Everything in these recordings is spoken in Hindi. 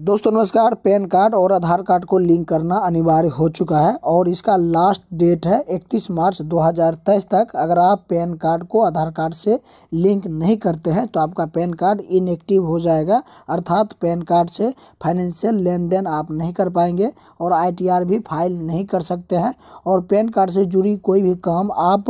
दोस्तों नमस्कार पैन कार्ड और आधार कार्ड को लिंक करना अनिवार्य हो चुका है और इसका लास्ट डेट है 31 मार्च 2023 तक अगर आप पैन कार्ड को आधार कार्ड से लिंक नहीं करते हैं तो आपका पैन कार्ड इनएक्टिव हो जाएगा अर्थात पैन कार्ड से फाइनेंशियल लेन देन आप नहीं कर पाएंगे और आईटीआर भी फाइल नहीं कर सकते हैं और पैन कार्ड से जुड़ी कोई भी काम आप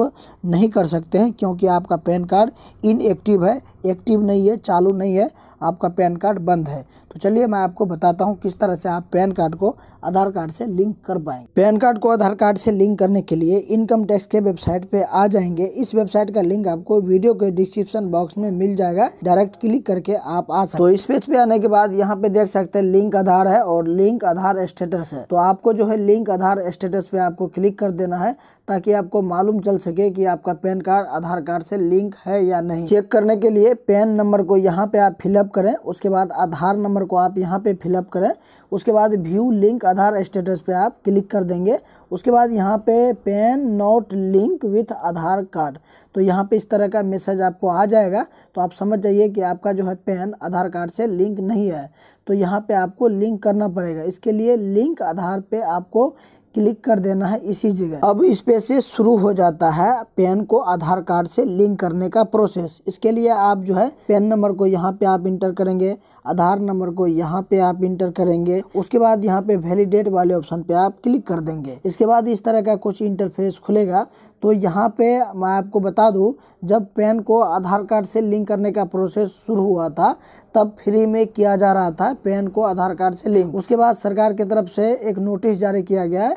नहीं कर सकते हैं क्योंकि आपका पैन कार्ड इनएक्टिव है एक्टिव नहीं है चालू नहीं है आपका पैन कार्ड बंद है तो चलिए मैं आपको बताता हूँ किस तरह से आप पैन कार्ड को आधार कार्ड से लिंक कर पाएंगे पैन कार्ड को आधार कार्ड से लिंक करने के लिए इनकम टैक्स के वेबसाइट पे आ जाएंगे इस वेबसाइट का लिंक आपको वीडियो के डिस्क्रिप्शन बॉक्स में मिल जाएगा डायरेक्ट क्लिक करके आप आ सकते तो इस पेज पे आने के बाद यहाँ पे देख सकते हैं लिंक आधार है और लिंक आधार स्टेटस है तो आपको जो है लिंक आधार स्टेटस पे आपको क्लिक कर देना है ताकि आपको मालूम चल सके कि आपका पैन कार्ड आधार कार्ड से लिंक है या नहीं चेक करने के लिए पैन नंबर को यहाँ पे आप फिलअप करें उसके बाद आधार नंबर को आप यहाँ पे फिलअप करें उसके बाद व्यू लिंक आधार स्टेटस पे आप क्लिक कर देंगे उसके बाद यहाँ पे PAN not link with Aadhaar card तो यहाँ पे इस तरह का मैसेज आपको आ जाएगा तो आप समझ जाइए कि आपका जो है पैन आधार कार्ड से लिंक नहीं है तो यहाँ पे आपको लिंक करना पड़ेगा इसके लिए लिंक आधार पे आपको क्लिक कर देना है इसी जगह अब इस पे से शुरू हो जाता है पेन को आधार कार्ड से लिंक करने का प्रोसेस इसके लिए आप जो है पेन नंबर को यहाँ पे आप इंटर करेंगे आधार नंबर को यहाँ पे आप इंटर करेंगे उसके बाद यहाँ पे वैलिडेट वाले ऑप्शन पे आप क्लिक कर देंगे इसके बाद इस तरह का कुछ इंटरफेस खुलेगा तो यहाँ पे मैं आपको बता दूँ जब पेन को आधार कार्ड से लिंक करने का प्रोसेस शुरू हुआ था तब फ्री में किया जा रहा था पैन को आधार कार्ड से लिंक उसके बाद सरकार की तरफ से एक नोटिस जारी किया गया है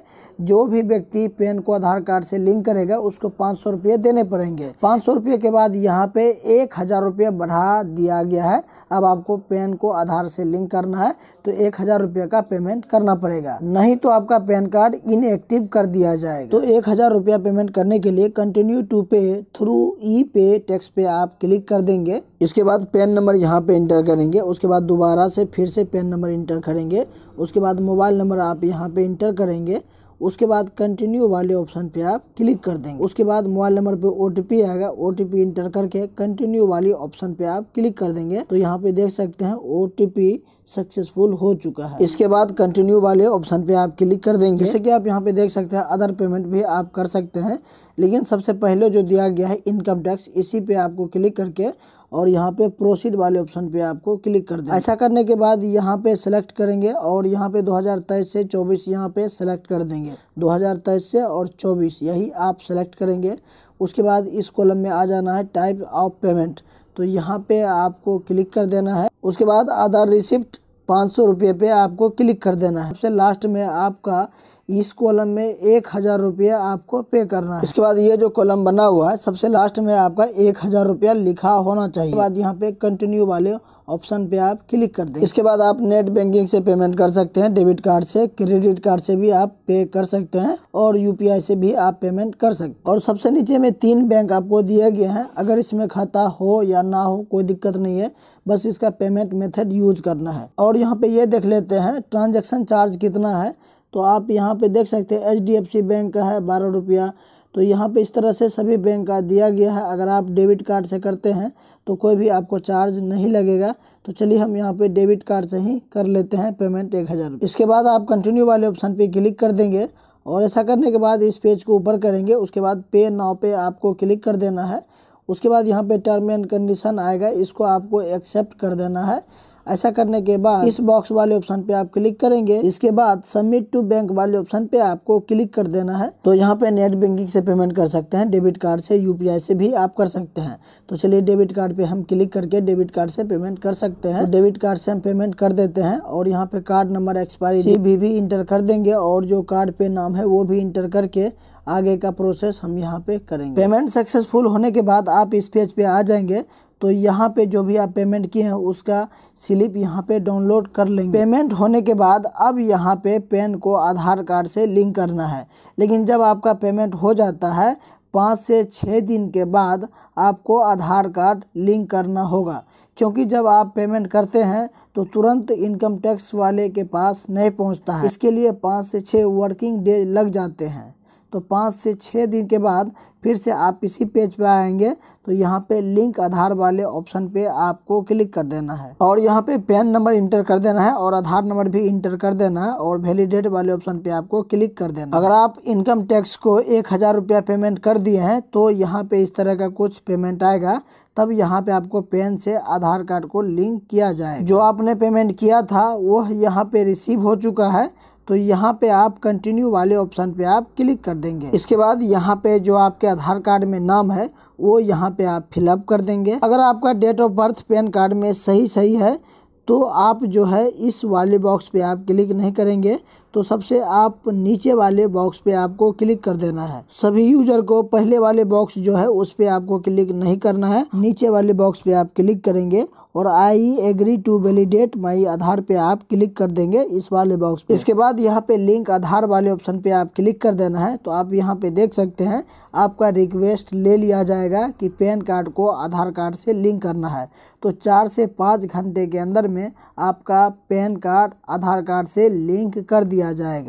जो भी व्यक्ति पैन को आधार कार्ड से लिंक करेगा उसको पाँच सौ रुपये देने पड़ेंगे पाँच सौ रुपये के बाद यहाँ पे एक हज़ार रुपये बढ़ा दिया गया है अब आपको पैन को आधार से लिंक करना है तो एक हज़ार रुपये का पेमेंट करना पड़ेगा नहीं तो आपका पैन कार्ड इनएक्टिव कर दिया जाएगा तो एक हज़ार रुपया पेमेंट करने के लिए continue to pay through e pay tax पे आप क्लिक कर देंगे इसके बाद पैन नंबर यहाँ पे इंटर करेंगे उसके बाद दोबारा से फिर से पेन नंबर इंटर करेंगे उसके बाद मोबाइल नंबर आप यहाँ पे इंटर करेंगे उसके बाद कंटिन्यू वाले ऑप्शन पे आप क्लिक कर देंगे उसके बाद मोबाइल नंबर पे ओ आएगा ओ इंटर करके कंटिन्यू वाली ऑप्शन पे आप क्लिक कर देंगे तो यहाँ पे देख सकते हैं ओ सक्सेसफुल हो चुका है इसके बाद कंटिन्यू वाले ऑप्शन पे आप क्लिक कर देंगे जैसे कि आप यहाँ पे देख सकते हैं अदर पेमेंट भी आप कर सकते हैं लेकिन सबसे पहले जो दिया गया है इनकम टैक्स इसी पे आपको क्लिक करके और यहाँ पे प्रोसीड वाले ऑप्शन पे आपको क्लिक कर दे ऐसा करने के बाद यहाँ पे सेलेक्ट करेंगे और यहाँ पे 2023 से 24 यहाँ पे सेलेक्ट कर देंगे 2023 से और 24 यही आप सेलेक्ट करेंगे उसके बाद इस कॉलम में आ जाना है टाइप ऑफ पेमेंट तो यहाँ पे आपको क्लिक कर देना है उसके बाद आधार रिसिप्ट पाँच सौ रुपये पे आपको क्लिक कर देना है सबसे लास्ट में आपका इस कॉलम में एक हज़ार रुपया आपको पे करना है इसके बाद ये जो कॉलम बना हुआ है सबसे लास्ट में आपका एक हज़ार रुपया लिखा होना चाहिए इसके बाद यहाँ पे कंटिन्यू वाले ऑप्शन पे आप क्लिक कर दें इसके बाद आप नेट बैंकिंग से पेमेंट कर सकते हैं डेबिट कार्ड से क्रेडिट कार्ड से भी आप पे कर सकते हैं और यू से भी आप पेमेंट कर सकते हैं और सबसे नीचे में तीन बैंक आपको दिए गए हैं अगर इसमें खाता हो या ना हो कोई दिक्कत नहीं है बस इसका पेमेंट मेथड यूज करना है और यहाँ पे ये देख लेते हैं ट्रांजेक्शन चार्ज कितना है तो आप यहाँ पे देख सकते हैं एच बैंक का है बारह रुपया तो यहाँ पे इस तरह से सभी बैंक का दिया गया है अगर आप डेबिट कार्ड से करते हैं तो कोई भी आपको चार्ज नहीं लगेगा तो चलिए हम यहाँ पे डेबिट कार्ड से ही कर लेते हैं पेमेंट एक हज़ार इसके बाद आप कंटिन्यू वाले ऑप्शन पे क्लिक कर देंगे और ऐसा करने के बाद इस पेज को ऊपर करेंगे उसके बाद पे नाव पर आपको क्लिक कर देना है उसके बाद यहाँ पे टर्म एंड कंडीशन आएगा इसको आपको एक्सेप्ट कर देना है ऐसा करने के बाद इस बॉक्स वाले ऑप्शन पे आप क्लिक करेंगे इसके बाद सबमिट टू बैंक वाले ऑप्शन पे आपको क्लिक कर देना है तो यहाँ पे नेट बैंकिंग से पेमेंट कर सकते हैं डेबिट कार्ड से यूपीआई से भी आप कर सकते हैं तो चलिए डेबिट कार्ड पे हम क्लिक करके डेबिट कार्ड से पेमेंट कर सकते हैं तो डेबिट कार्ड से हम पेमेंट कर देते हैं और यहाँ पे कार्ड नंबर एक्सपायरी भी, भी इंटर कर देंगे और जो कार्ड पे नाम है वो भी इंटर करके आगे का प्रोसेस हम यहाँ पे करेंगे पेमेंट सक्सेसफुल होने के बाद आप इस पेज पे आ जाएंगे तो यहाँ पे जो भी आप पेमेंट किए हैं उसका स्लिप यहाँ पे डाउनलोड कर लेंगे पेमेंट होने के बाद अब यहाँ पे पेन को आधार कार्ड से लिंक करना है लेकिन जब आपका पेमेंट हो जाता है पाँच से छः दिन के बाद आपको आधार कार्ड लिंक करना होगा क्योंकि जब आप पेमेंट करते हैं तो तुरंत इनकम टैक्स वाले के पास नहीं पहुंचता है इसके लिए पाँच से छः वर्किंग डे लग जाते हैं तो पाँच से छः दिन के बाद फिर से आप इसी पेज पे आएंगे तो यहाँ पे लिंक आधार वाले ऑप्शन पे आपको क्लिक कर देना है और यहाँ पे पैन नंबर इंटर कर देना है और आधार नंबर भी इंटर कर देना है और वैलिडेट वाले ऑप्शन पे आपको क्लिक कर देना अगर आप इनकम टैक्स को एक हज़ार रुपया पेमेंट कर दिए हैं तो यहाँ पे इस तरह का कुछ पेमेंट आएगा तब यहाँ पे आपको पेन से आधार कार्ड को लिंक किया जाए जो आपने पेमेंट किया था वह यहाँ पे रिसीव हो चुका है तो यहाँ पे आप कंटिन्यू वाले ऑप्शन पे आप क्लिक कर देंगे इसके बाद यहाँ पे जो आपके आधार कार्ड में नाम है वो यहाँ पे आप फिलअप कर देंगे अगर आपका date of birth PAN card में सही सही है तो आप जो है इस वाले बॉक्स पे आप क्लिक नहीं करेंगे तो सबसे आप नीचे वाले बॉक्स पे आपको क्लिक कर देना है सभी यूजर को पहले वाले बॉक्स जो है उस पर आपको क्लिक नहीं करना है नीचे वाले बॉक्स पे आप क्लिक करेंगे और I agree to validate my Aadhaar पे आप क्लिक कर देंगे इस वाले बॉक्स पे इसके बाद यहाँ पे लिंक आधार वाले ऑप्शन पे आप क्लिक कर देना है तो आप यहाँ पे देख सकते हैं आपका रिक्वेस्ट ले लिया जाएगा कि पैन कार्ड को आधार कार्ड से लिंक करना है तो चार से पाँच घंटे के अंदर में आपका पैन कार्ड आधार कार्ड से लिंक कर दिया किया जाएगा